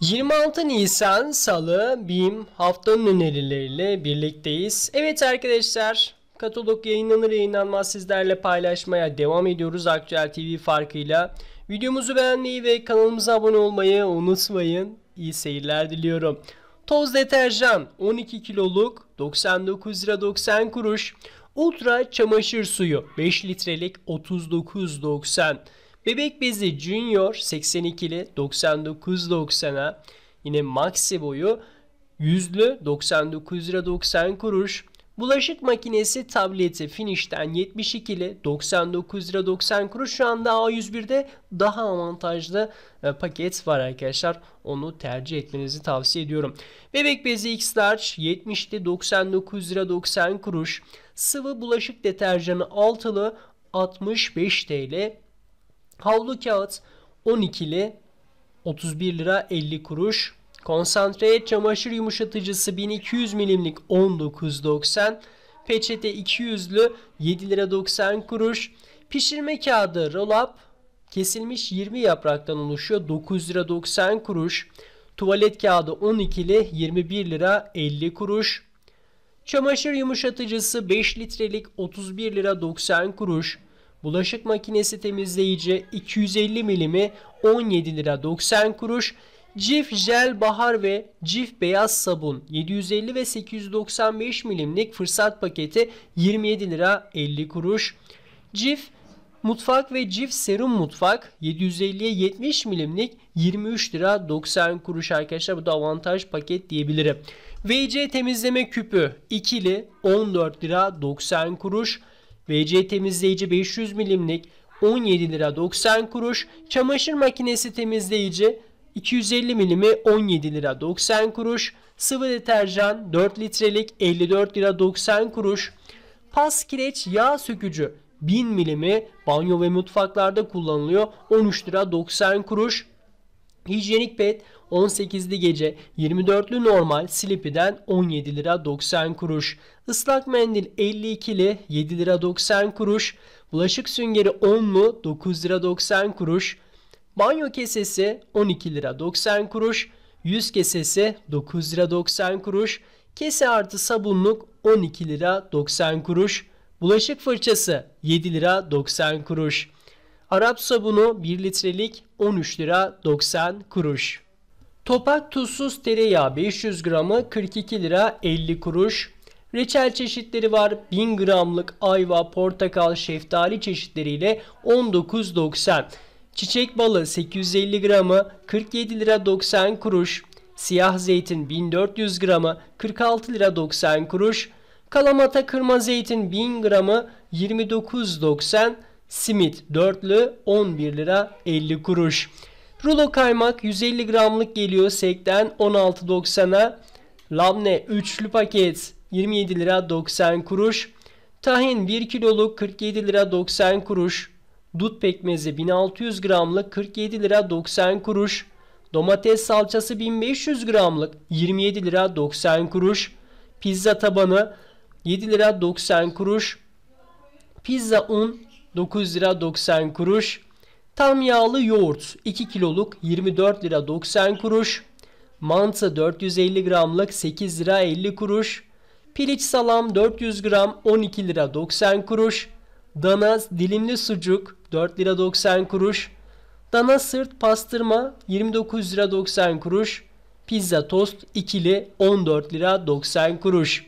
26 Nisan Salı BİM haftanın önerileriyle birlikteyiz. Evet arkadaşlar katalog yayınlanır yayınlanmaz sizlerle paylaşmaya devam ediyoruz Aktüel TV farkıyla. Videomuzu beğenmeyi ve kanalımıza abone olmayı unutmayın. İyi seyirler diliyorum. Toz deterjan 12 kiloluk 99 lira 90 kuruş. Ultra çamaşır suyu 5 litrelik 39.90 Bebek bezi Junior 82'li 99.90'a yine maxi boyu 100'lü 99 lira 90 kuruş. Bulaşık makinesi tableti Finish'ten 72'li 99 lira 90 kuruş. Şu anda A101'de daha avantajlı e, paket var arkadaşlar. Onu tercih etmenizi tavsiye ediyorum. Bebek bezi X-Large 70'li 99 lira 90 kuruş. Sıvı bulaşık deterjanı altılı 65 TL Havlu kağıt 12'li 31 lira 50 kuruş. Konsantre çamaşır yumuşatıcısı 1200 milimlik 19.90. Peçete 200'lü 7 lira 90 kuruş. Pişirme kağıdı rolap kesilmiş 20 yapraktan oluşuyor 9 lira 90 kuruş. Tuvalet kağıdı 12'li 21 lira 50 kuruş. Çamaşır yumuşatıcısı 5 litrelik 31 lira 90 kuruş bulaşık makinesi temizleyici 250 milimi 17 lira 90 kuruş. Cif jel bahar ve cif beyaz sabun 750 ve 895 milimlik fırsat paketi 27 lira 50 kuruş. Cif mutfak ve cif serum mutfak 750'ye 70 milimlik 23 lira 90 kuruş arkadaşlar. Bu da avantaj paket diyebilirim. VC temizleme küpü ikili 14 lira 90 kuruş. VC temizleyici 500 milimlik 17 lira 90 kuruş. Çamaşır makinesi temizleyici 250 milimi 17 lira 90 kuruş. Sıvı deterjan 4 litrelik 54 lira 90 kuruş. Pas kireç yağ sökücü 1000 milimi banyo ve mutfaklarda kullanılıyor 13 lira 90 kuruş. Hijyenik pet 18'li gece 24'lü normal Sleepy'den 17 lira 90 kuruş. Islak mendil 52'li 7 lira 90 kuruş. Bulaşık süngeri 10'lu 9 lira 90 kuruş. Banyo kesesi 12 lira 90 kuruş. Yüz kesesi 9 lira 90 kuruş. Kese artı sabunluk 12 lira 90 kuruş. Bulaşık fırçası 7 lira 90 kuruş. Arap sabunu 1 litrelik 13 lira 90 kuruş. Topak tuzsuz tereyağı 500 gramı 42 lira 50 kuruş. Reçel çeşitleri var. 1000 gramlık ayva, portakal, şeftali çeşitleriyle 19.90. Çiçek balı 850 gramı 47 lira 90 kuruş. Siyah zeytin 1400 gramı 46 lira 90 kuruş. Kalamata kırma zeytin 1000 gramı 29.90. Simit dörtlü 11 lira 50 kuruş. Rulo kaymak 150 gramlık geliyor sekten 16.90'a. Labne üçlü paket 27 lira 90 kuruş. Tahin 1 kiloluk 47 lira 90 kuruş. Dut pekmezi 1600 gramlık 47 lira 90 kuruş. Domates salçası 1500 gramlık 27 lira 90 kuruş. Pizza tabanı 7 lira 90 kuruş. Pizza un 9 lira 90 kuruş. Tam yağlı yoğurt 2 kiloluk 24 lira 90 kuruş. Mantı 450 gramlık 8 lira 50 kuruş. Piliç salam 400 gram 12 lira 90 kuruş. Dana dilimli sucuk 4 lira 90 kuruş. Dana sırt pastırma 29 lira 90 kuruş. Pizza tost ikili 14 lira 90 kuruş.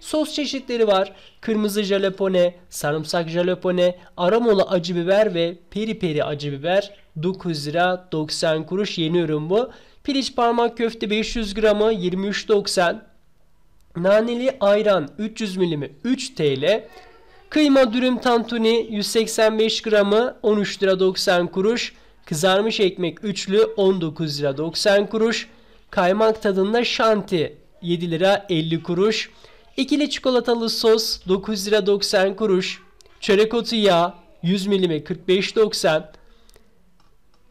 Sos çeşitleri var. Kırmızı jalapone, sarımsak jalapone, aromalı acı biber ve peri peri acı biber 9 lira 90 kuruş yeni ürün bu. Piliç parmak köfte 500 gramı 23.90. Naneli ayran 300 milimi 3 TL. Kıyma dürüm tantuni 185 gramı 13 lira 90 kuruş. Kızarmış ekmek üçlü 19 lira 90 kuruş. Kaymak tadında şanti 7 lira 50 kuruş. İkili çikolatalı sos 9 lira 90 kuruş. Çörek otu yağı 100 milime 45.90.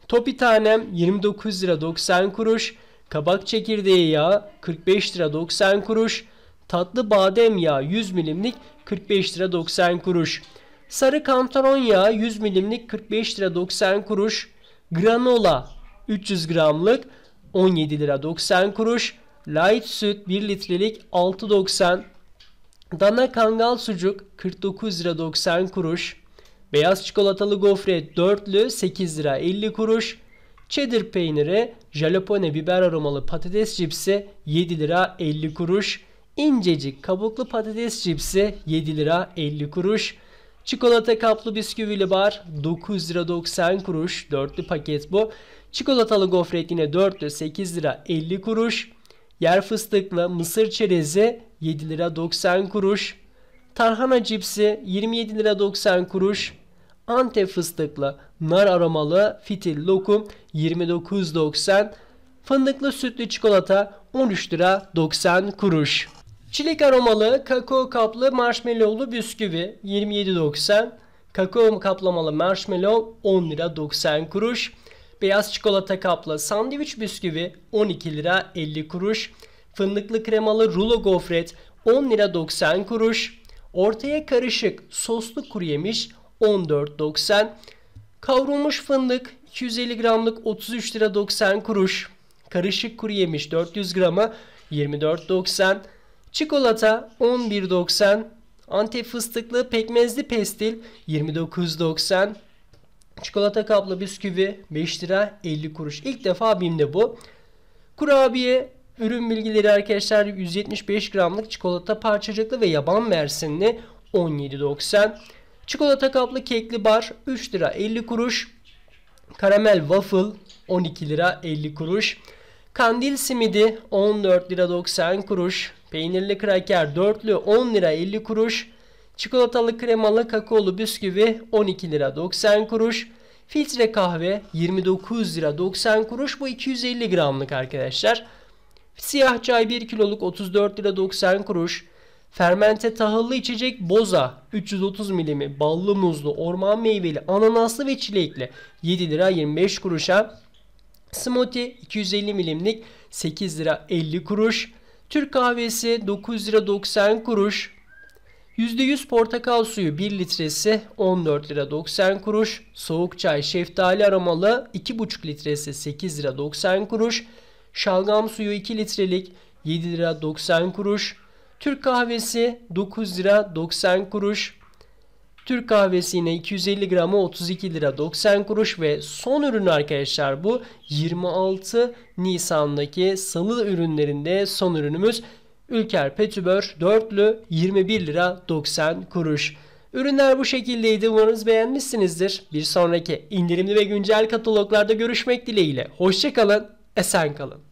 Topi tanem 29 lira 90 kuruş. Kabak çekirdeği yağı 45 lira 90 kuruş. Tatlı badem yağı 100 milimlik 45 lira 90 kuruş. Sarı kantaron yağı 100 milimlik 45 lira 90 kuruş. Granola 300 gramlık 17 lira 90 kuruş. Light süt 1 litrelik 6.90 Dana kangal sucuk 49 lira 90 kuruş. Beyaz çikolatalı gofret dörtlü 8 lira 50 kuruş. Cheddar peyniri, jalapone biber aromalı patates cipsi 7 lira 50 kuruş. İncecik kabuklu patates cipsi 7 lira 50 kuruş. Çikolata kaplı bisküvili bar 9 lira 90 kuruş. Dörtlü paket bu. Çikolatalı gofret yine dörtlü 8 lira 50 kuruş. Yer fıstıklı mısır çerezi 7 lira 90 kuruş. Tarhana cipsi 27 lira 90 kuruş. Antep fıstıklı nar aromalı fitil lokum 29.90. Fındıklı sütlü çikolata 13 lira 90 kuruş. Çilek aromalı kakao kaplı marshmallowlu bisküvi 27.90. Kakao kaplamalı marshmallow 10 lira 90 kuruş. Beyaz çikolata kapla sandviç bisküvi 12 lira 50 kuruş. Fındıklı kremalı rulo gofret 10 lira 90 kuruş. Ortaya karışık soslu kuru yemiş 14.90. Kavrulmuş fındık 250 gramlık 33 lira 90 kuruş. Karışık kuru yemiş 400 gramı 24.90. Çikolata 11.90. Antep fıstıklı pekmezli pestil 29.90. Çikolata kaplı bisküvi 5 lira 50 kuruş. İlk defa BİM'de bu. Kurabiye ürün bilgileri arkadaşlar 175 gramlık çikolata parçacıklı ve yaban mersinli 17.90. Çikolata kaplı kekli bar 3 lira 50 kuruş. Karamel waffle 12 lira 50 kuruş. Kandil simidi 14 lira 90 kuruş. Peynirli kraker dörtlü 10 lira 50 kuruş. Çikolatalı kremalı kakaolu bisküvi 12 lira 90 kuruş. Filtre kahve 29 lira 90 kuruş. Bu 250 gramlık arkadaşlar. Siyah çay 1 kiloluk 34 lira 90 kuruş. Fermente tahıllı içecek boza 330 milimi ballı muzlu orman meyveli ananaslı ve çilekli 7 lira 25 kuruşa. Smoothie 250 milimlik 8 lira 50 kuruş. Türk kahvesi 9 lira 90 kuruş. %100 portakal suyu 1 litresi 14 lira 90 kuruş. Soğuk çay şeftali aromalı 2,5 litresi 8 lira 90 kuruş. Şalgam suyu 2 litrelik 7 lira 90 kuruş. Türk kahvesi 9 lira 90 kuruş. Türk kahvesi yine 250 gramı 32 lira 90 kuruş ve son ürün arkadaşlar bu 26 Nisan'daki salı ürünlerinde son ürünümüz Ülker Petibör dörtlü 21 lira 90 kuruş. Ürünler bu şekildeydi. Umarız beğenmişsinizdir. Bir sonraki indirimli ve güncel kataloglarda görüşmek dileğiyle. Hoşçakalın, esen kalın.